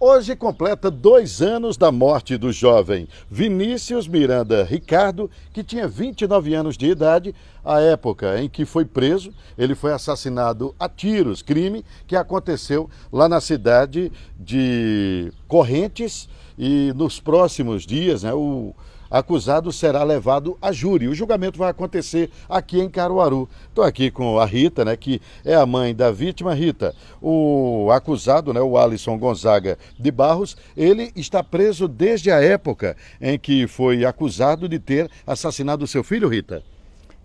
Hoje completa dois anos da morte do jovem Vinícius Miranda Ricardo, que tinha 29 anos de idade, a época em que foi preso. Ele foi assassinado a tiros, crime que aconteceu lá na cidade de Correntes. E nos próximos dias, né, o acusado será levado a júri. O julgamento vai acontecer aqui em Caruaru. Estou aqui com a Rita, né, que é a mãe da vítima. Rita, o acusado, né, o Alisson Gonzaga de Barros, ele está preso desde a época em que foi acusado de ter assassinado seu filho, Rita?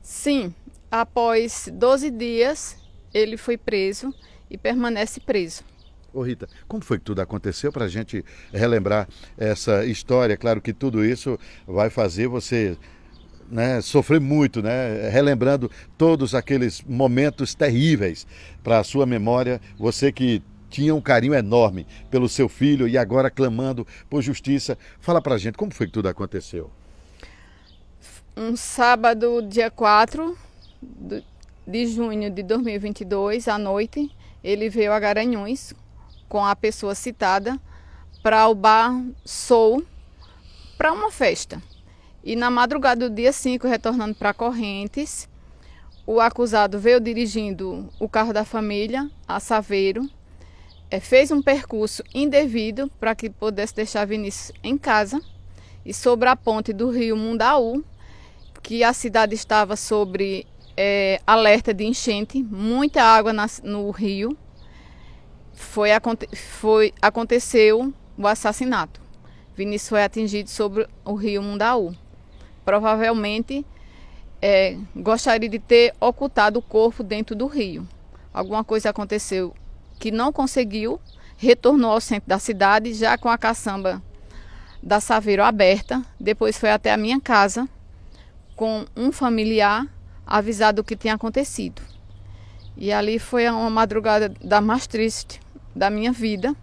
Sim. Após 12 dias, ele foi preso e permanece preso. Ô Rita, como foi que tudo aconteceu para a gente relembrar essa história? Claro que tudo isso vai fazer você né, sofrer muito, né, relembrando todos aqueles momentos terríveis para a sua memória. Você que tinha um carinho enorme pelo seu filho e agora clamando por justiça. Fala para a gente como foi que tudo aconteceu. Um sábado, dia 4 de junho de 2022, à noite, ele veio a Garanhuns com a pessoa citada para o bar Soul para uma festa. E na madrugada do dia 5, retornando para Correntes, o acusado veio dirigindo o carro da família a Saveiro, eh, fez um percurso indevido para que pudesse deixar Vinícius em casa e sobre a ponte do rio Mundaú, que a cidade estava sobre é, alerta de enchente, muita água na, no rio foi, foi, aconteceu o assassinato. Vinícius foi atingido sobre o rio Mundaú. Provavelmente é, gostaria de ter ocultado o corpo dentro do rio. Alguma coisa aconteceu que não conseguiu, retornou ao centro da cidade já com a caçamba da Saveiro aberta. Depois foi até a minha casa com um familiar avisado do que tinha acontecido. E ali foi uma madrugada da mais triste da minha vida.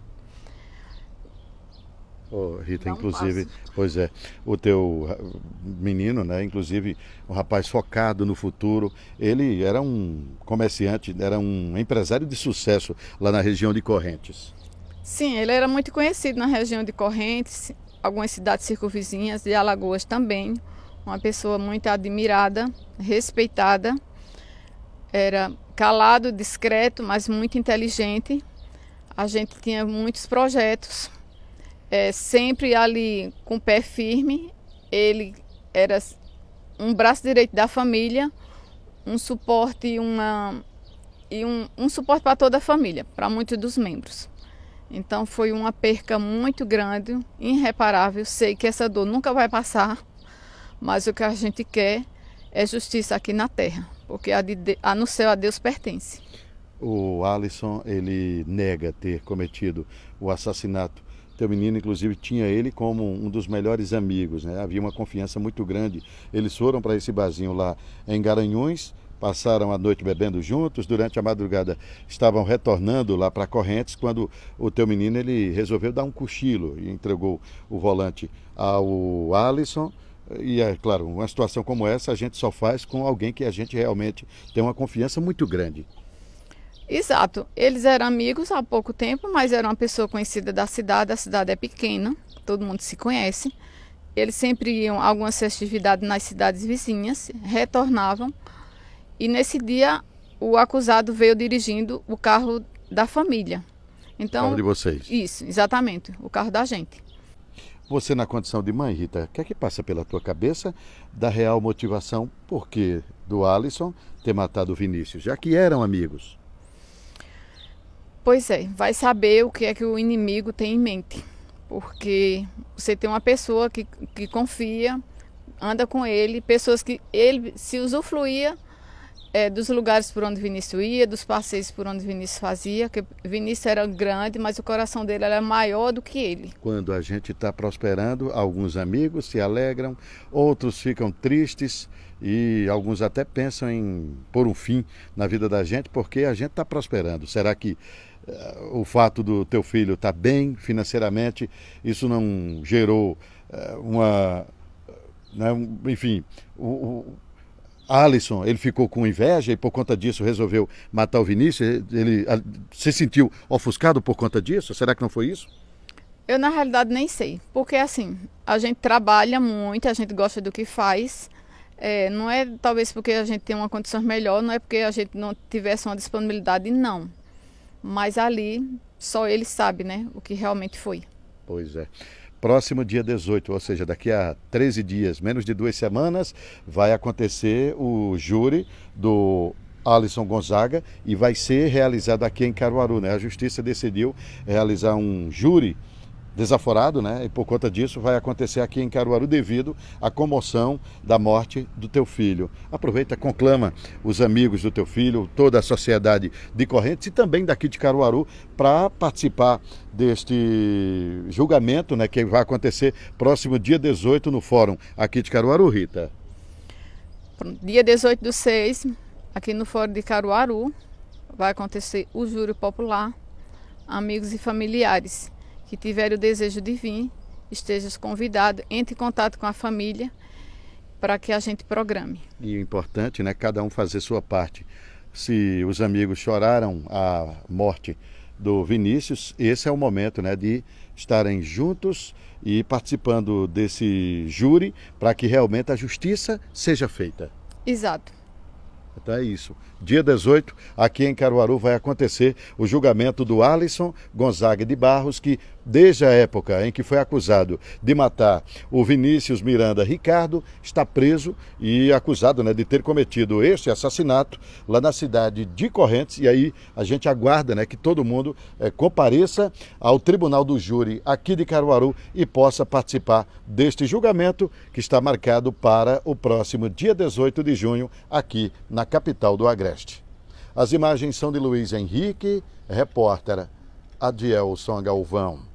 Oh, Rita, inclusive, pois é, o teu ah, menino, né, inclusive, um rapaz focado no futuro, ele era um comerciante, era um empresário de sucesso lá na região de Correntes. Sim, ele era muito conhecido na região de Correntes, algumas cidades circunvizinhas de Alagoas também. Uma pessoa muito admirada, respeitada. Era calado, discreto, mas muito inteligente a gente tinha muitos projetos, é, sempre ali com o pé firme. Ele era um braço direito da família, um suporte e, uma, e um, um suporte para toda a família, para muitos dos membros. Então foi uma perca muito grande, irreparável. Sei que essa dor nunca vai passar, mas o que a gente quer é justiça aqui na terra, porque a, de, a no céu a Deus pertence o Alisson ele nega ter cometido o assassinato. Teu menino, inclusive, tinha ele como um dos melhores amigos, né? Havia uma confiança muito grande. Eles foram para esse barzinho lá em Garanhuns, passaram a noite bebendo juntos, durante a madrugada estavam retornando lá para Correntes, quando o teu menino ele resolveu dar um cochilo e entregou o volante ao Alisson. E é claro, uma situação como essa a gente só faz com alguém que a gente realmente tem uma confiança muito grande. Exato. Eles eram amigos há pouco tempo, mas era uma pessoa conhecida da cidade. A cidade é pequena, todo mundo se conhece. Eles sempre iam a algumas festividades nas cidades vizinhas, retornavam. E nesse dia, o acusado veio dirigindo o carro da família. Então, o carro de vocês? Isso, exatamente. O carro da gente. Você, na condição de mãe, Rita, o que é que passa pela tua cabeça da real motivação, por que do Alisson ter matado o Vinícius, já que eram amigos? Pois é, vai saber o que é que o inimigo tem em mente. Porque você tem uma pessoa que, que confia, anda com ele, pessoas que ele se usufruía é, dos lugares por onde Vinícius ia, dos passeios por onde Vinícius fazia, que Vinícius era grande, mas o coração dele era maior do que ele. Quando a gente está prosperando, alguns amigos se alegram, outros ficam tristes e alguns até pensam em pôr um fim na vida da gente porque a gente está prosperando. Será que eh, o fato do teu filho estar tá bem financeiramente, isso não gerou eh, uma. Né, enfim, o, o Alisson, ele ficou com inveja e por conta disso resolveu matar o Vinícius? Ele se sentiu ofuscado por conta disso? Será que não foi isso? Eu, na realidade, nem sei. Porque, assim, a gente trabalha muito, a gente gosta do que faz. É, não é talvez porque a gente tem uma condição melhor, não é porque a gente não tivesse uma disponibilidade, não. Mas ali só ele sabe, né, o que realmente foi. Pois é. Próximo dia 18, ou seja, daqui a 13 dias, menos de duas semanas, vai acontecer o júri do Alisson Gonzaga e vai ser realizado aqui em Caruaru, né? A justiça decidiu realizar um júri desaforado, né? E por conta disso vai acontecer aqui em Caruaru devido à comoção da morte do teu filho. Aproveita, conclama os amigos do teu filho, toda a sociedade de Correntes e também daqui de Caruaru para participar deste julgamento, né, que vai acontecer próximo dia 18 no fórum aqui de Caruaru, Rita. Dia 18 do 6, aqui no fórum de Caruaru, vai acontecer o júri popular, amigos e familiares que tiver o desejo de vir, esteja convidado, entre em contato com a família para que a gente programe. E o importante, né, cada um fazer sua parte. Se os amigos choraram a morte do Vinícius, esse é o momento, né, de estarem juntos e participando desse júri para que realmente a justiça seja feita. Exato. Então é isso. Dia 18, aqui em Caruaru, vai acontecer o julgamento do Alisson Gonzaga de Barros, que desde a época em que foi acusado de matar o Vinícius Miranda Ricardo, está preso e acusado né, de ter cometido este assassinato lá na cidade de Correntes. E aí a gente aguarda né, que todo mundo é, compareça ao Tribunal do Júri aqui de Caruaru e possa participar deste julgamento que está marcado para o próximo dia 18 de junho aqui na capital do Agreste. As imagens são de Luiz Henrique, repórter Adielson Galvão.